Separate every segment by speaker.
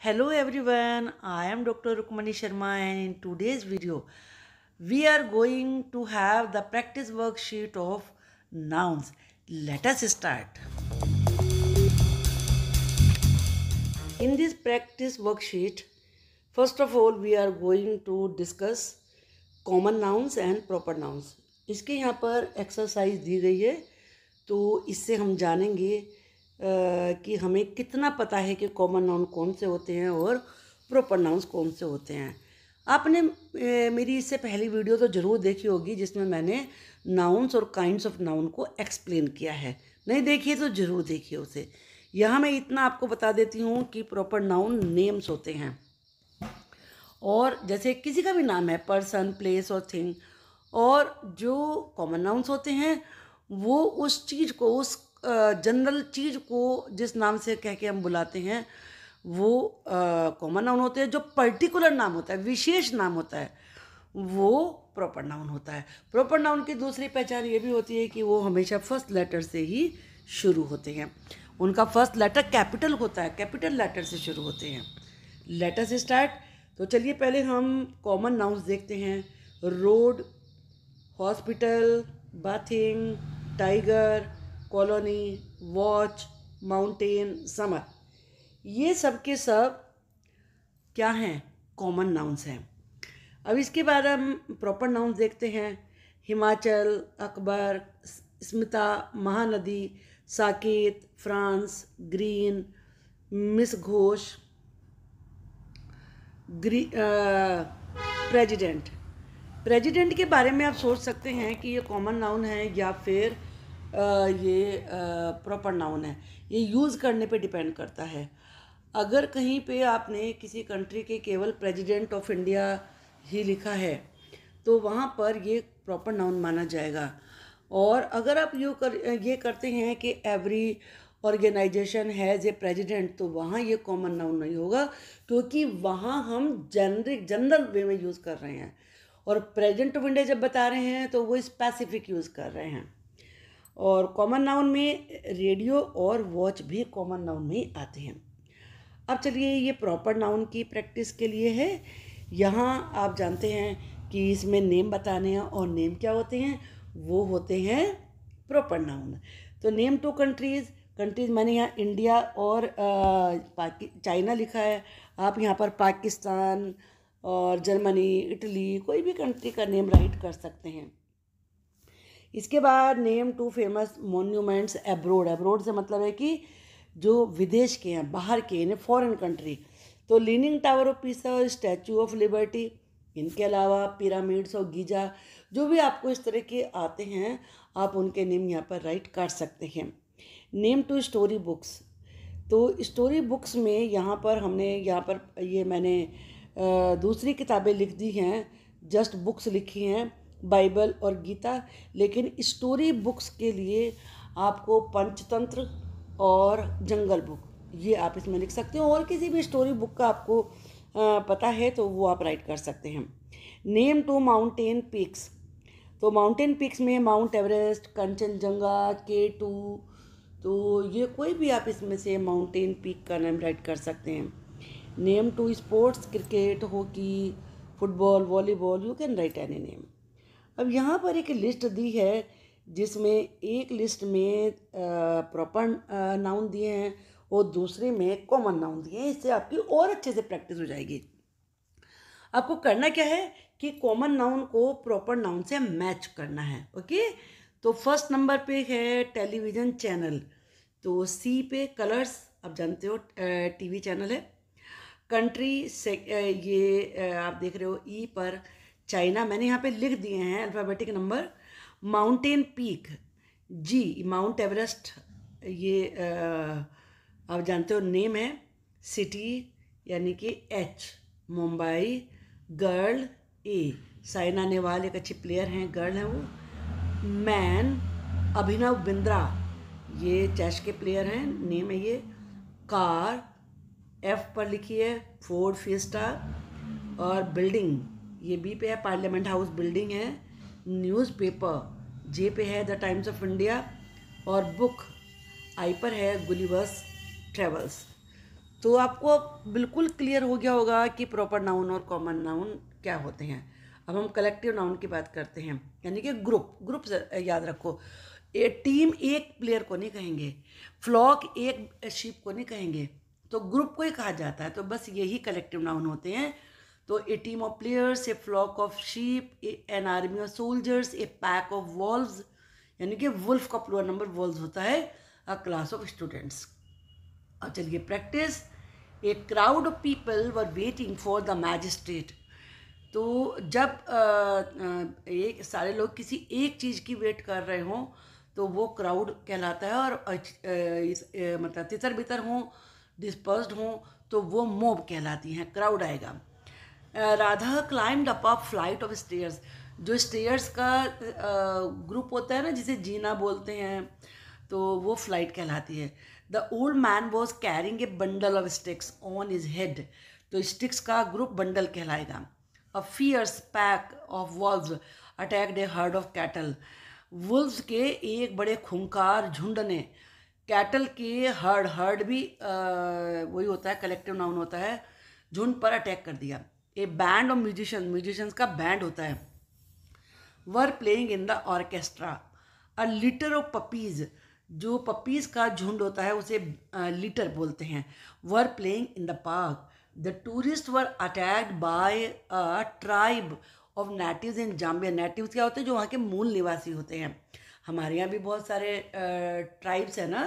Speaker 1: Hello everyone, I am Dr. Rukmani Sharma and in today's video we are going to have the practice worksheet of nouns. Let us start. In this practice worksheet, first of all we are going to discuss common nouns and proper nouns. इसके यहाँ पर exercise दी गई है तो इससे हम जानेंगे कि हमें कितना पता है कि कॉमन नाउन कौन से होते हैं और प्रॉपर नाउन्स कौन से होते हैं आपने ए, मेरी इससे पहली वीडियो तो ज़रूर देखी होगी जिसमें मैंने नाउन्स और काइंड्स ऑफ नाउन को एक्सप्लेन किया है नहीं देखिए तो ज़रूर देखिए उसे यहाँ मैं इतना आपको बता देती हूँ कि प्रॉपर नाउन नेम्स होते हैं और जैसे किसी का भी नाम है पर्सन प्लेस और थिंग और जो कॉमन नाउन्स होते हैं वो उस चीज़ को उस जनरल चीज़ को जिस नाम से कह के हम बुलाते हैं वो कॉमन नाउन होते हैं जो पर्टिकुलर नाम होता है विशेष नाम होता है वो प्रॉपर नाउन होता है प्रॉपर नाउन की दूसरी पहचान ये भी होती है कि वो हमेशा फर्स्ट लेटर से ही शुरू होते हैं उनका फर्स्ट लेटर कैपिटल होता है कैपिटल लेटर से शुरू होते हैं लेटर से स्टार्ट तो चलिए पहले हम कॉमन नाउन्स देखते हैं road hospital bathing tiger colony watch mountain summer ये सब के सब क्या हैं कॉमन नाउंस हैं अब इसके बाद हम प्रॉपर नाउंस देखते हैं Himachal Akbar Smita Mahanadi Saket France green Miss Ghosh ग्री प्रेजिडेंट प्रेजिडेंट के बारे में आप सोच सकते हैं कि ये कॉमन नाउन है या फिर ये प्रॉपर नाउन है ये यूज़ करने पे डिपेंड करता है अगर कहीं पे आपने किसी कंट्री के केवल प्रेसिडेंट ऑफ इंडिया ही लिखा है तो वहाँ पर ये प्रॉपर नाउन माना जाएगा और अगर आप यू कर ये करते हैं कि every organization has a president तो वहाँ ये कॉमन नाउन नहीं होगा क्योंकि वहाँ हम जनरिक जनरल वे में यूज़ कर रहे हैं और प्रेजेंट ऑफ इंडिया जब बता रहे हैं तो वो स्पेसिफिक यूज़ कर रहे हैं और कॉमन नाउन में रेडियो और वॉच भी कॉमन नाउन में आते हैं अब चलिए ये प्रॉपर नाउन की प्रैक्टिस के लिए है यहाँ आप जानते हैं कि इसमें नेम बताने हैं और नेम क्या होते हैं वो होते हैं प्रॉपर नाउन तो नेम टू कंट्रीज़ कंट्रीज़ मैंने यहाँ इंडिया और चाइना लिखा है आप यहाँ पर पाकिस्तान और जर्मनी इटली कोई भी कंट्री का नेम राइट कर सकते हैं इसके बाद name two famous monuments abroad abroad से मतलब है कि जो विदेश के हैं बाहर के यानी फॉरेन कंट्री तो लीनिंग टावर ऑफ पीस और स्टैचू ऑफ लिबर्टी इनके अलावा पिरामिड्स और गीजा जो भी आपको इस तरह के आते हैं आप उनके नेम यहाँ पर राइट कर सकते हैं नेम टू स्टोरी बुक्स तो स्टोरी बुक्स में यहाँ पर हमने यहाँ पर ये मैंने दूसरी किताबें लिख दी हैं जस्ट बुक्स लिखी हैं बाइबल और गीता लेकिन स्टोरी बुक्स के लिए आपको पंचतंत्र और जंगल बुक ये आप इसमें लिख सकते हो और किसी भी स्टोरी बुक का आपको पता है तो वो आप राइट कर सकते हैं नेम टू माउंटेन पिक्स तो माउंटेन पिक्स में Mount Everest Kanchenjunga K two तो ये कोई भी आप इसमें से माउंटेन पीक का नाम राइट कर सकते हैं name two sports cricket hockey football volleyball you can write any name अब यहाँ पर एक लिस्ट दी है जिसमें एक लिस्ट में प्रॉपर नाउन दिए हैं और दूसरे में कॉमन नाउन दिए हैं इससे आपकी और अच्छे से प्रैक्टिस हो जाएगी आपको करना क्या है कि कॉमन नाउन को प्रॉपर नाउन से मैच करना है ओके तो फर्स्ट नंबर पे है टेलीविज़न चैनल तो सी पे कलर्स आप जानते हो टीवी चैनल है कंट्री से ये आप देख रहे हो ई e पर चाइना मैंने यहाँ पे लिख दिए हैं alphabetic number mountain peak G Mount Everest ये आप जानते हो नेम है सिटी यानी कि H Mumbai girl A Saina Nehwal एक अच्छी प्लेयर हैं गर्ल हैं वो मैन अभिनव बिंद्रा ये चेस के प्लेयर हैं नेम है ये कार एफ पर लिखी है फोर्ड फी और बिल्डिंग ये बी पे है पार्लियामेंट हाउस बिल्डिंग है न्यूज़पेपर जे पे है द टाइम्स ऑफ इंडिया और बुक आई पर है गुलीवर्स ट्रेवल्स तो आपको बिल्कुल क्लियर हो गया होगा कि प्रॉपर नाउन और कॉमन नाउन क्या होते हैं अब हम कलेक्टिव नाउन की बात करते हैं यानी कि ग्रुप ग्रुप याद रखो ए टीम एक प्लेयर को नहीं कहेंगे फ्लॉक एक शिप को नहीं कहेंगे तो ग्रुप को ही कहा जाता है तो बस यही कलेक्टिव नाउन होते हैं तो a team of players a flock of sheep an army of soldiers a pack of wolves यानी कि वुल्फ का प्लोअर नंबर वॉल्व होता है अ क्लास ऑफ स्टूडेंट्स और चलिए practice a crowd of people were waiting for the magistrate तो जब एक सारे लोग किसी एक चीज़ की वेट कर रहे हों तो वो क्राउड कहलाता है और मतलब तितर बितर हों डिस्पर्स्ड हों तो वो मोब कहलाती हैं क्राउड आएगा Radha climbed up up flight of stairs जो स्टेयर्स का ग्रुप होता है ना जिसे जीना बोलते हैं तो वो फ्लाइट कहलाती है the old man was carrying a bundle of sticks on his head तो स्टिक्स का ग्रुप बंडल कहलाएगा a fierce pack of wolves attacked a herd of cattle wolves के एक बड़े खूंखार झुंड ने कैटल के हर्ड हर्ड भी वही होता है कलेक्टिव नाउन होता है झुंड पर अटैक कर दिया a band of musician musicians का बैंड होता है were playing in the orchestra a litter of puppies जो पपीज़ का झुंड होता है उसे लीटर बोलते हैं were playing in the park the tourist were attacked by a tribe of natives in Zambia natives क्या होते हैं जो वहाँ के मूल निवासी होते हैं हमारे यहाँ भी बहुत सारे ट्राइब्स हैं ना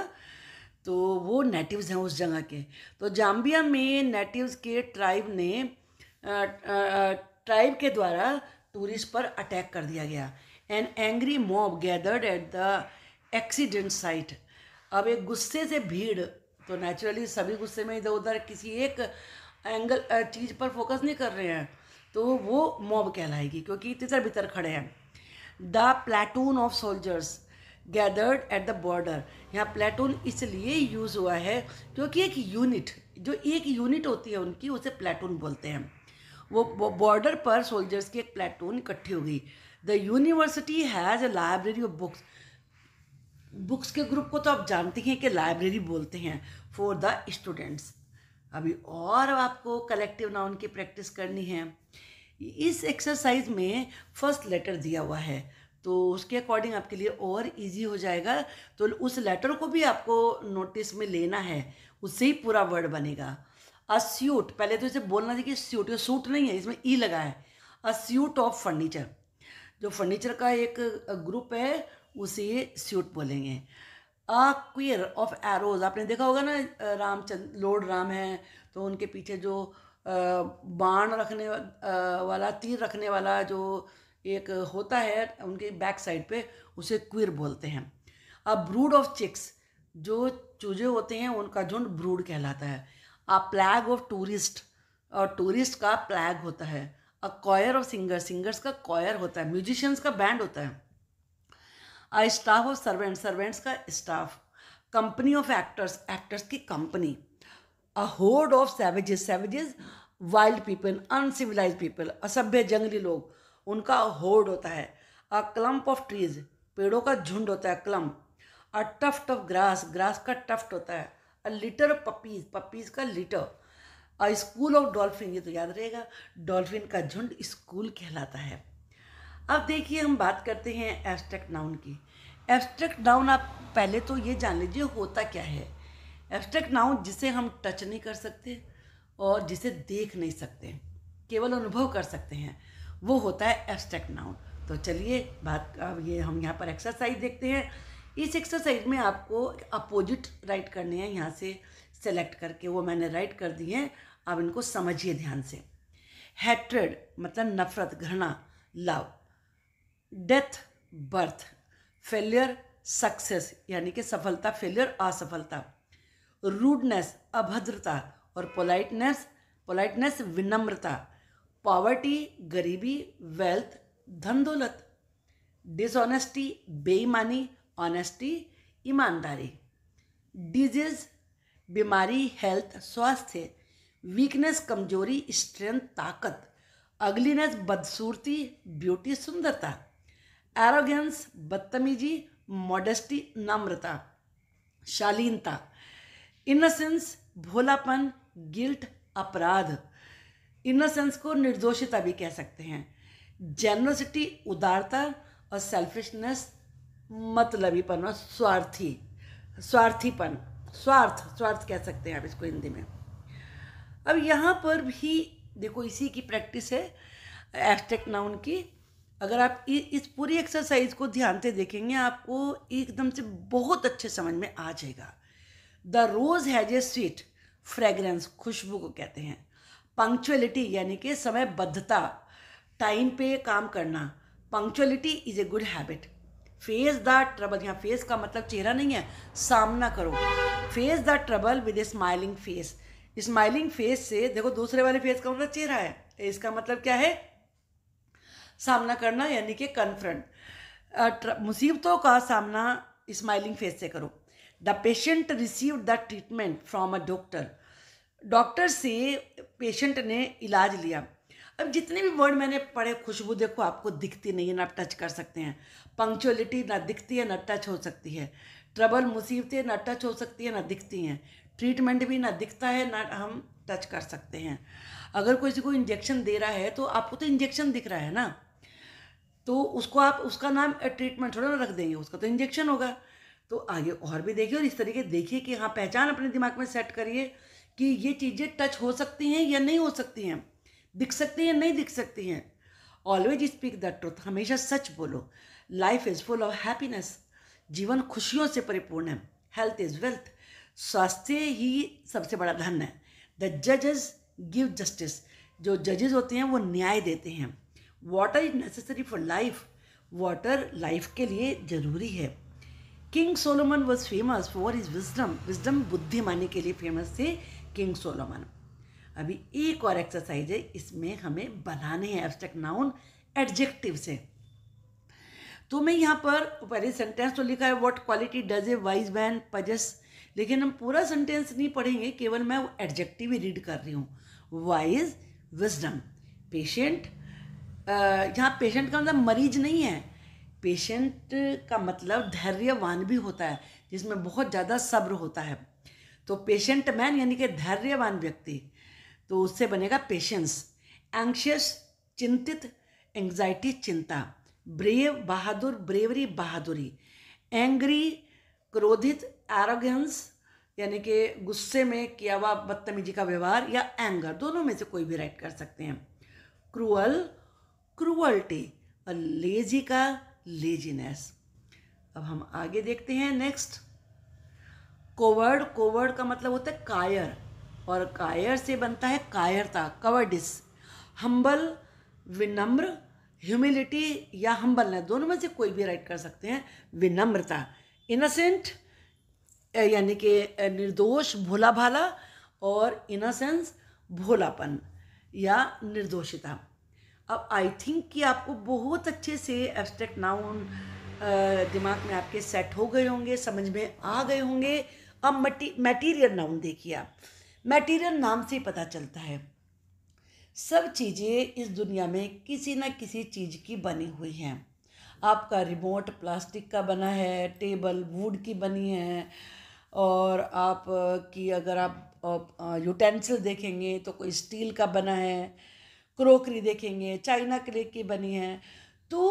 Speaker 1: तो वो नेटिव्स हैं उस जगह के तो जाम्बिया में नेटिव्स के ट्राइब ने ट्राइब के द्वारा टूरिस्ट पर अटैक कर दिया गया an angry mob gathered at the accident site अब एक गुस्से से भीड़ तो नेचुरली सभी गुस्से में इधर उधर किसी एक एंगल चीज़ पर फोकस नहीं कर रहे हैं तो वो मॉब कहलाएगी क्योंकि तितर बितर खड़े हैं the platoon of soldiers gathered at the border यहाँ प्लेटून इसलिए यूज़ हुआ है क्योंकि एक यूनिट जो एक यूनिट होती है उनकी उसे प्लेटून बोलते हैं वो बॉर्डर पर सोल्जर्स की एक प्लेटून इकट्ठी हो गई the university has a library of books books के ग्रुप को तो आप जानते हैं कि लाइब्रेरी बोलते हैं फॉर द स्टूडेंट्स अभी और आपको कलेक्टिव नाउन की प्रैक्टिस करनी है इस एक्सरसाइज में फर्स्ट लेटर दिया हुआ है तो उसके अकॉर्डिंग आपके लिए और इजी हो जाएगा तो उस लेटर को भी आपको नोटिस में लेना है उससे ही पूरा वर्ड बनेगा अस्यूट पहले तो इसे बोलना चाहिए कि स्यूट ये सूट नहीं है इसमें ई e लगा है अस्यूट ऑफ फर्नीचर जो फर्नीचर का एक ग्रुप है उसे स्यूट बोलेंगे अ क्वियर ऑफ एरोज आपने देखा होगा ना रामचंद लॉर्ड राम है तो उनके पीछे जो बाण रखने वाला तीर रखने वाला जो एक होता है उनके बैक साइड पे उसे क्वीर बोलते हैं अब ब्रूड ऑफ चिक्स जो चूजे होते हैं उनका झुंड ब्रूड कहलाता है प्लैग ऑफ टूरिस्ट और टूरिस्ट का प्लैग होता है a choir of singer singers का कॉयर होता है म्यूजिशियंस का बैंड होता है a staff of servant servants का staff company of actors actors की company a horde of savages savages wild people uncivilised people असभ्य जंगली लोग उनका होर्ड होता है अ क्लम्प ऑफ ट्रीज पेड़ों का झुंड होता है clump a tuft of grass grass का टफ्ट होता है अ लिटर पपीज पपीज का litter a school of dolphin ये तो याद रहेगा डॉल्फिन का झुंड स्कूल कहलाता है अब देखिए हम बात करते हैं एब्स्ट्रैक्ट नाउन की एब्स्ट्रैक्ट नाउन आप पहले तो ये जान लीजिए होता क्या है एब्स्ट्रैक्ट नाउन जिसे हम टच नहीं कर सकते और जिसे देख नहीं सकते केवल अनुभव कर सकते हैं वो होता है एब्स्ट्रैक्ट नाउन तो चलिए बात अब ये हम यहाँ पर एक्सरसाइज देखते हैं इस एक्सरसाइज में आपको अपोजिट राइट करने हैं यहाँ से सेलेक्ट करके वो मैंने राइट कर दिए हैं आप इनको समझिए ध्यान से हैट्रेड मतलब नफरत घृणा love death birth failure success यानी कि सफलता फेलियर असफलता रूडनेस अभद्रता और पोलाइटनेस पोलाइटनेस विनम्रता पॉवर्टी गरीबी वेल्थ धन दौलत डिसऑनेस्टी बेईमानी ऑनेस्टी ईमानदारी डिजीज बीमारी हेल्थ स्वास्थ्य वीकनेस कमजोरी स्ट्रेंथ ताकत अगलीनेस बदसूरती ब्यूटी सुंदरता एरोगेंस बदतमीजी मॉडेस्टी नम्रता शालीनता इनोसेंस भोलापन गिल्ट अपराध इनोसेंस को निर्दोषिता भी कह सकते हैं जेनरोसिटी उदारता और सेल्फिशनेस मतलबीपन और स्वार्थी स्वार्थीपन स्वार्थ स्वार्थ कह सकते हैं आप इसको हिंदी में अब यहाँ पर भी देखो इसी की प्रैक्टिस है एब्स्ट्रैक्ट नाउन की अगर आप इस पूरी एक्सरसाइज को ध्यान से देखेंगे आपको एकदम से बहुत अच्छे समझ में आ जाएगा the rose has a sweet fragrance खुशबू को कहते हैं पंक्चुअलिटी यानी कि समयबद्धता टाइम पे काम करना punctuality is a good habit face the trouble यहाँ फेस का मतलब चेहरा नहीं है सामना करो face the trouble with a smiling face smiling face से देखो दूसरे वाले फेस का मतलब चेहरा है इसका मतलब क्या है सामना करना यानी कि कन्फ्रंट मुसीबतों का सामना स्माइलिंग फेस से करो the patient receive the treatment from a doctor doctor से पेशेंट ने इलाज लिया अब जितने भी वर्ड मैंने पढ़े खुशबू देखो आपको दिखती नहीं है ना आप टच कर सकते हैं पंक्चुअलिटी ना दिखती है ना टच हो सकती है ट्रबल मुसीबतें ना टच हो सकती है ना दिखती हैं ट्रीटमेंट भी ना दिखता है ना हम टच कर सकते हैं अगर कोई को इंजेक्शन दे रहा है तो आपको तो इंजेक्शन दिख रहा है ना तो उसको आप उसका नाम ट्रीटमेंट थोड़ा ना रख देंगे उसका तो इंजेक्शन होगा तो आगे और भी देखिए और इस तरीके देखिए कि हाँ पहचान अपने दिमाग में सेट करिए कि ये चीज़ें टच हो सकती हैं या नहीं हो सकती हैं दिख सकती हैं नहीं दिख सकती हैं ऑलवेज स्पीक द ट्रुथ हमेशा सच बोलो life is full of happiness जीवन खुशियों से परिपूर्ण है हेल्थ इज़ वेल्थ स्वास्थ्य ही सबसे बड़ा धन है द जजेस गिव जस्टिस जो जजेस होते हैं वो न्याय देते हैं water is necessary for life water life के लिए ज़रूरी है king Solomon was famous for his wisdom wisdom बुद्धिमानी के लिए फेमस थे किंग सोलोमन अभी एक और एक्सरसाइज है इसमें हमें बनाने हैं एब्स्ट्रैक्ट नाउन एडजेक्टिव से तो मैं यहाँ पर पहले सेंटेंस तो लिखा है what quality does a wise man possess लेकिन हम पूरा सेंटेंस नहीं पढ़ेंगे केवल मैं वो एडजेक्टिव ही रीड कर रही हूँ वाइज विजडम पेशेंट यहाँ पेशेंट का मतलब मरीज नहीं है पेशेंट का मतलब धैर्यवान भी होता है जिसमें बहुत ज़्यादा सब्र होता है तो पेशेंट मैन यानी कि धैर्यवान व्यक्ति तो उससे बनेगा पेशेंस एंक्शियस चिंतित एंग्जाइटी चिंता ब्रेव बहादुर ब्रेवरी बहादुरी एंग्री क्रोधित एरोगेंस यानी कि गुस्से में किया हुआ बदतमीजी का व्यवहार या एंगर दोनों में से कोई भी राइट कर सकते हैं क्रूअल क्रूअल्टी और लेजी का लेजीनेस अब हम आगे देखते हैं नेक्स्ट कोवर्ड कोवर्ड का मतलब होता है कायर और कायर से बनता है कायरता कवर्डिस हम्बल विनम्र ह्यूमिलिटी या हम्बलनेस दोनों में से कोई भी राइट कर सकते हैं विनम्रता इनोसेंट यानी कि निर्दोष भोला भाला और इनोसेंस भोलापन या निर्दोषिता अब आई थिंक कि आपको बहुत अच्छे से एब्स्ट्रैक्ट नाउन दिमाग में आपके सेट हो गए होंगे समझ में आ गए होंगे अब मटी मटीरियल नाउन देखिए आप मटीरियल नाम से ही पता चलता है सब चीज़ें इस दुनिया में किसी न किसी चीज़ की बनी हुई हैं आपका रिमोट प्लास्टिक का बना है टेबल वुड की बनी है और आप की अगर आप यूटेंसिल देखेंगे तो कोई स्टील का बना है क्रोकरी देखेंगे चाइना क्ले की बनी है तो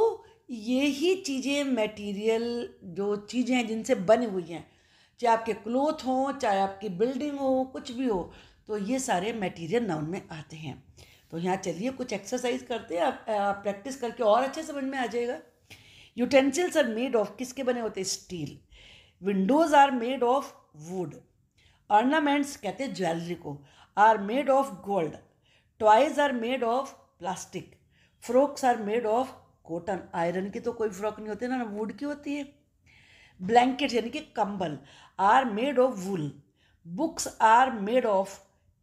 Speaker 1: ये ही चीज़ें मटेरियल जो चीज़ें हैं जिनसे बनी हुई हैं चाहे आपके क्लोथ हों चाहे आपकी बिल्डिंग हो कुछ भी हो तो ये सारे मटेरियल नाउन में आते हैं तो यहाँ चलिए कुछ एक्सरसाइज करते हैं आप, प्रैक्टिस करके और अच्छे समझ में आ जाएगा यूटेंसिल्स आर मेड ऑफ किसके बने होते हैं steel windows are made of wood ornaments कहते हैं ज्वेलरी को are made of gold toys are made of plastic frocks are made of cotton iron की तो कोई फ्रॉक नहीं होती ना वुड की होती है ब्लैंकेट यानी कि कंबल are made of wool books are made of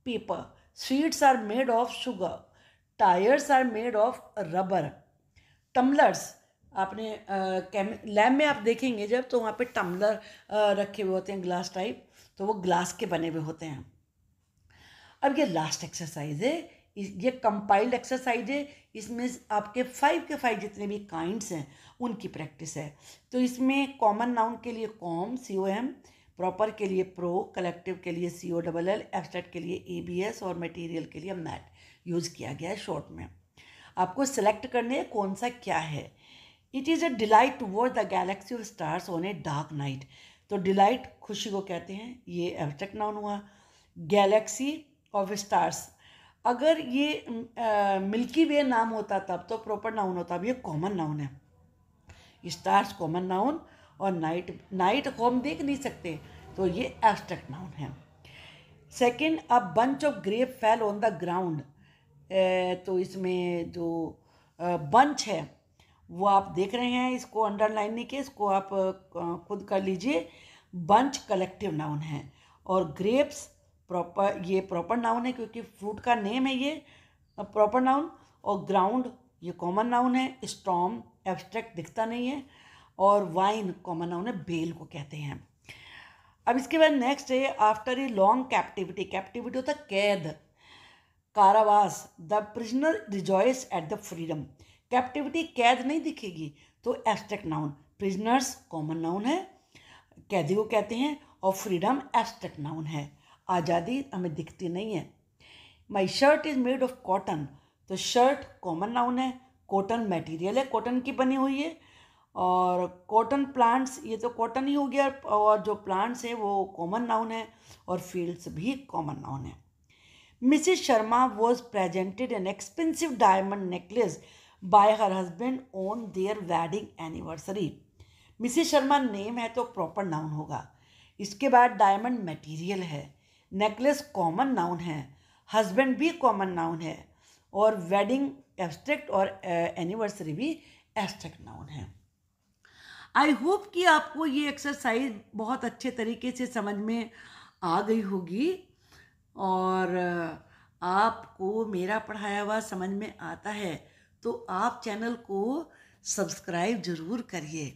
Speaker 1: paper sweets are made of sugar tyres are made of rubber tumblers आपने लैब में आप देखेंगे जब तो वहाँ पे टम्बलर रखे हुए होते हैं ग्लास टाइप तो वो ग्लास के बने हुए होते हैं अब ये लास्ट एक्सरसाइज है ये कंपाइल्ड एक्सरसाइज है इसमें आपके फाइव के फाइव जितने भी काइंड्स हैं उनकी प्रैक्टिस है तो इसमें कॉमन नाउन के लिए com C O M proper के लिए प्रो कलेक्टिव के लिए C O double L abstract के लिए ए बी एस और मटेरियल के लिए मैट यूज़ किया गया है शॉर्ट में आपको सेलेक्ट करने कौन सा क्या है it is a delight watch the galaxy of stars on a dark night तो डिलाइट खुशी को कहते हैं ये एबस्ट्रैक्ट नाउन हुआ गैलेक्सी ऑफ स्टार्स अगर ये मिल्की वे नाम होता तब तो प्रॉपर नाउन होता अब ये कॉमन नाउन है स्टार्स कॉमन नाउन और नाइट नाइट को हम देख नहीं सकते तो ये एब्स्ट्रैक्ट नाउन है second a bunch of grape fell on the ground तो इसमें जो बंच है वो आप देख रहे हैं इसको अंडरलाइन नहीं किया इसको आप खुद कर लीजिए बंच कलेक्टिव नाउन है और ग्रेप्स प्रॉपर ये प्रॉपर नाउन है क्योंकि फ्रूट का नेम है ये प्रॉपर नाउन और ग्राउंड ये कॉमन नाउन है स्टॉम एब्स्ट्रैक्ट दिखता नहीं है और वाइन कॉमन नाउन है बेल को कहते हैं अब इसके बाद नेक्स्ट है after a long captivity captivity होता है कैद कारावास the prisoner rejoice at the freedom captivity कैद नहीं दिखेगी तो abstract noun prisoners common noun है कैदी को कहते हैं और फ्रीडम एस्ट्रेक्ट नाउन है आज़ादी हमें दिखती नहीं है my shirt is made of cotton तो शर्ट कॉमन नाउन है कॉटन मटेरियल है कॉटन की बनी हुई है और कॉटन प्लांट्स ये तो कॉटन ही हो गया और जो प्लांट्स हैं वो कॉमन नाउन है और फील्ड्स भी कॉमन नाउन है Mrs Sharma was presented an expensive diamond necklace by her husband on their wedding anniversary Mrs Sharma name है तो प्रॉपर नाउन होगा इसके बाद डायमंड मटेरियल है नेकलेस कॉमन नाउन है हस्बैंड भी कॉमन नाउन है और वेडिंग एब्स्ट्रैक्ट और एनिवर्सरी eh, भी एब्स्ट्रैक्ट नाउन है आई होप कि आपको ये एक्सरसाइज बहुत अच्छे तरीके से समझ में आ गई होगी और आपको मेरा पढ़ाया हुआ समझ में आता है तो आप चैनल को सब्सक्राइब ज़रूर करिए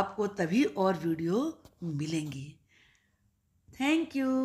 Speaker 1: आपको तभी और वीडियो मिलेंगी थैंक यू